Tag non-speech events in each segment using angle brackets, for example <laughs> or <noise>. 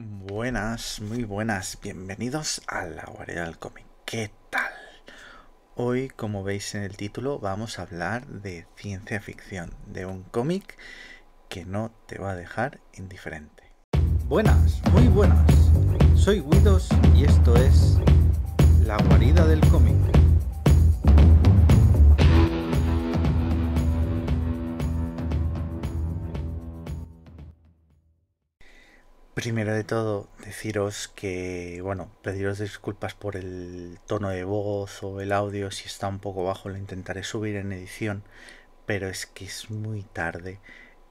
Buenas, muy buenas, bienvenidos a la guarida del cómic. ¿Qué tal? Hoy, como veis en el título, vamos a hablar de ciencia ficción, de un cómic que no te va a dejar indiferente. Buenas, muy buenas. Soy Widos y esto es La guarida del cómic. Primero de todo, deciros que, bueno, pediros disculpas por el tono de voz o el audio, si está un poco bajo lo intentaré subir en edición, pero es que es muy tarde,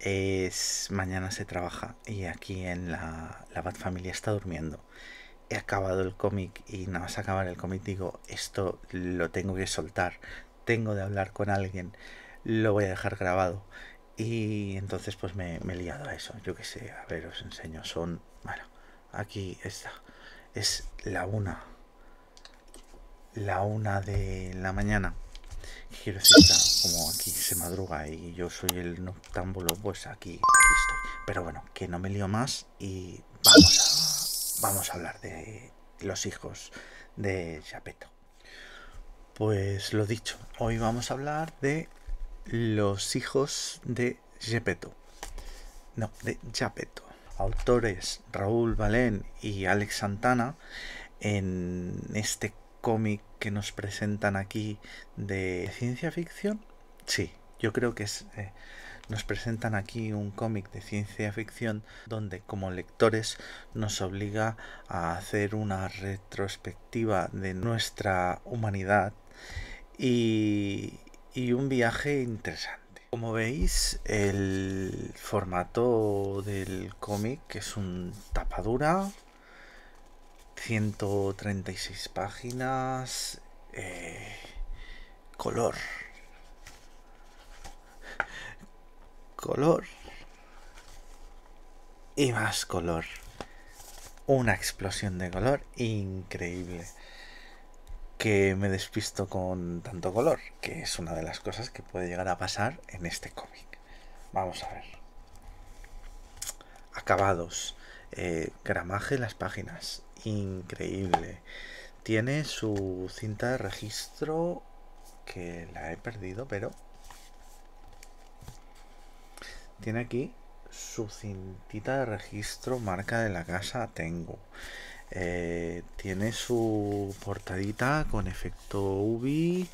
es mañana se trabaja y aquí en la, la Bad Familia está durmiendo. He acabado el cómic y nada más acabar el cómic digo, esto lo tengo que soltar, tengo de hablar con alguien, lo voy a dejar grabado y entonces pues me, he liado a eso. Yo qué sé, a ver, os enseño. Son, bueno, aquí está. Es la una. La una de la mañana. Quiero decir, como aquí se madruga y yo soy el noctámbulo, pues aquí, estoy. Pero bueno, que no me lío más y vamos a, vamos a hablar de los hijos de Chapeto. Pues lo dicho, hoy vamos a hablar de los hijos de Gepetto. No, de Gepetto. Autores Raúl Valén y Alex Santana en este cómic que nos presentan aquí de ciencia ficción. Sí, yo creo que es... Eh, nos presentan aquí un cómic de ciencia ficción donde como lectores nos obliga a hacer una retrospectiva de nuestra humanidad y, y un viaje interesante. Como veis, el formato del cómic es un tapadura, 136 páginas, eh, color, color y más color. Una explosión de color increíble que me despisto con tanto color, que es una de las cosas que puede llegar a pasar en este cómic. Vamos a ver. Acabados. Eh, gramaje en las páginas. Increíble. Tiene su cinta de registro que la he perdido, pero... Tiene aquí su cintita de registro marca de la casa Tengo. Eh, tiene su portadita con efecto UV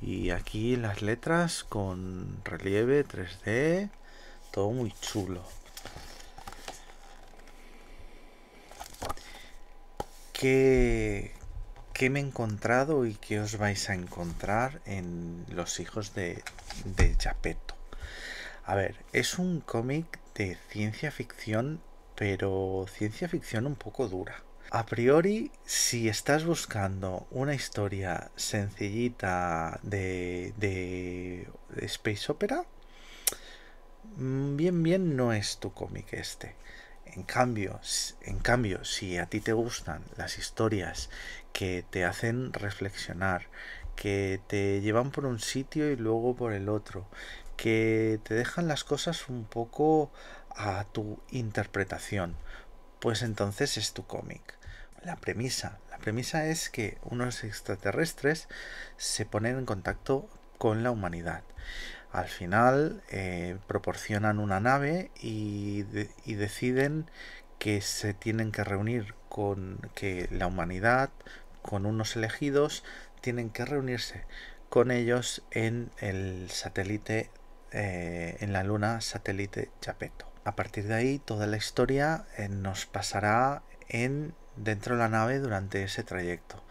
y aquí las letras con relieve 3D, todo muy chulo. ¿Qué, qué me he encontrado y qué os vais a encontrar en Los hijos de, de A ver, es un cómic de ciencia ficción, pero ciencia ficción un poco dura a priori, si estás buscando una historia sencillita de, Space Opera, mm, bien, bien no es tu cómic este. En cambio, en cambio, si a ti te gustan las historias que te hacen reflexionar, que te llevan por un sitio y luego por el otro, que te dejan las cosas un poco a tu interpretación, pues entonces es tu cómic la premisa. La premisa es que unos extraterrestres se ponen en contacto con la humanidad. Al final eh, proporcionan una nave y, y deciden que se tienen que reunir con que la humanidad, con unos elegidos, tienen que reunirse con ellos en el satélite, eh, en la luna satélite Chapeto. A partir de ahí, toda la historia eh, nos pasará en dentro de la nave durante ese trayecto.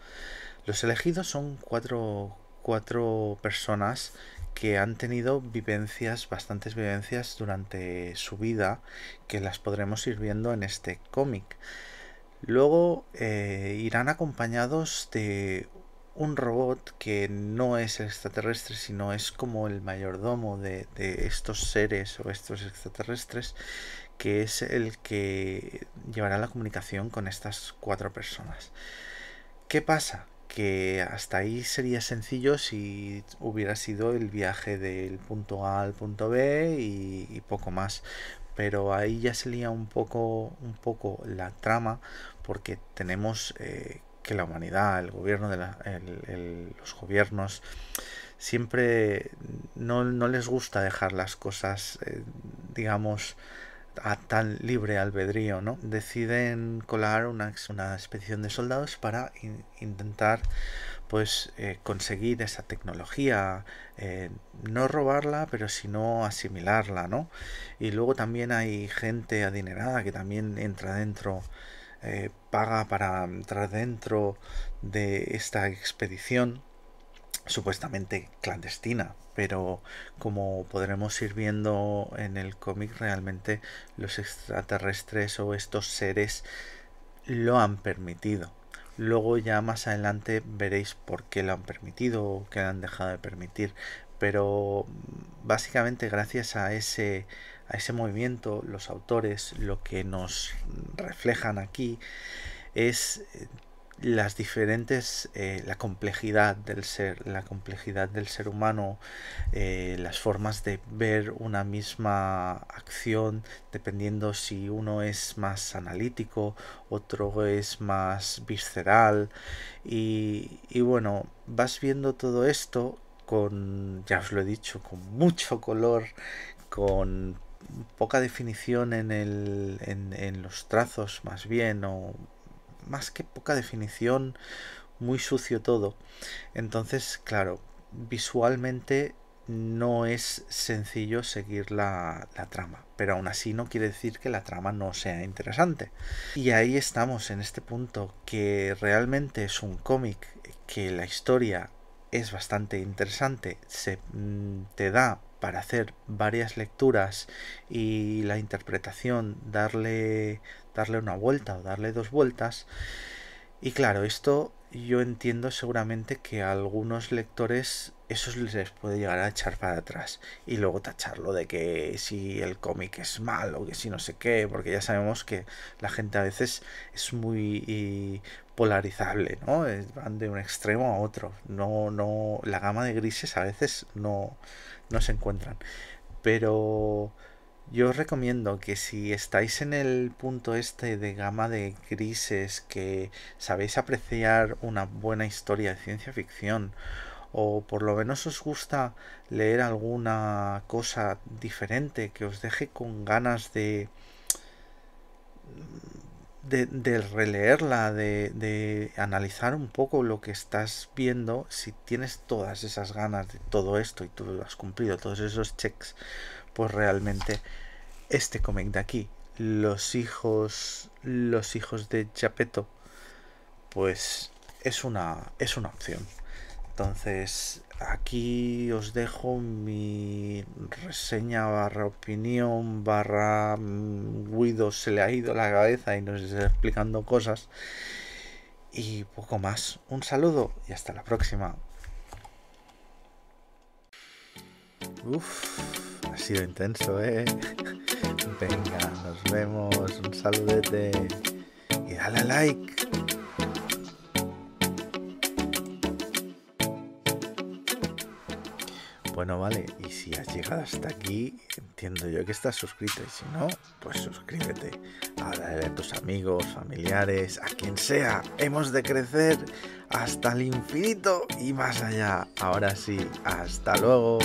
Los elegidos son cuatro, cuatro personas que han tenido vivencias, bastantes vivencias durante su vida, que las podremos ir viendo en este cómic. Luego eh, irán acompañados de un robot que no es extraterrestre, sino es como el mayordomo de, de estos seres o estos extraterrestres, que es el que llevará la comunicación con estas cuatro personas. ¿Qué pasa? Que hasta ahí sería sencillo si hubiera sido el viaje del punto A al punto B y, poco más. Pero ahí ya se lía un poco, un poco la trama porque tenemos eh, que la humanidad, el gobierno, de los gobiernos, siempre no, les gusta dejar las cosas, eh, digamos, a tal libre albedrío, ¿no? Deciden colar una, una expedición de soldados para intentar pues eh, conseguir esa tecnología, eh, no robarla, pero sino asimilarla, ¿no? Y luego también hay gente adinerada que también entra dentro, eh, paga para entrar dentro de esta expedición supuestamente clandestina, pero como podremos ir viendo en el cómic, realmente los extraterrestres o estos seres lo han permitido. Luego ya más adelante veréis por qué lo han permitido o qué han dejado de permitir. Pero básicamente gracias a ese, a ese movimiento, los autores lo que nos reflejan aquí es las diferentes, eh, la complejidad del ser, la complejidad del ser humano, eh, las formas de ver una misma acción, dependiendo si uno es más analítico, otro es más visceral, y, bueno, vas viendo todo esto con, ya os lo he dicho, con mucho color, con poca definición en, el, en los trazos más bien, o más que poca definición, muy sucio todo. Entonces, claro, visualmente no es sencillo seguir la, trama, pero aún así no quiere decir que la trama no sea interesante. Y ahí estamos en este punto, que realmente es un cómic, que la historia es bastante interesante, se mm, te da para hacer varias lecturas y la interpretación darle darle una vuelta o darle dos vueltas. Y claro, esto yo entiendo seguramente que a algunos lectores eso les puede llegar a echar para atrás y luego tacharlo de que si el cómic es malo, que si no sé qué, porque ya sabemos que la gente a veces es muy polarizable, ¿no? Van de un extremo a otro, no no la gama de grises a veces no no se encuentran. Pero yo os recomiendo que si estáis en el punto este de gama de grises que sabéis apreciar una buena historia de ciencia ficción o por lo menos os gusta leer alguna cosa diferente que os deje con ganas de releerla, de, analizar un poco lo que estás viendo, si tienes todas esas ganas de todo esto y tú lo has cumplido, todos esos checks pues realmente este cómic de aquí, los hijos, los hijos de Chapeto, pues es una, es una opción. Entonces, aquí os dejo mi reseña barra opinión barra Guido mm, se le ha ido la cabeza y nos está explicando cosas. Y poco más. Un saludo y hasta la próxima intenso, ¿eh? <laughs> Venga, nos vemos, un saludete y dale a like. Bueno, vale, y si has llegado hasta aquí, entiendo yo que estás suscrito, y si no, pues suscríbete. Háblale a tus amigos, familiares, a quien sea. Hemos de crecer hasta el infinito y más allá. Ahora sí, hasta luego.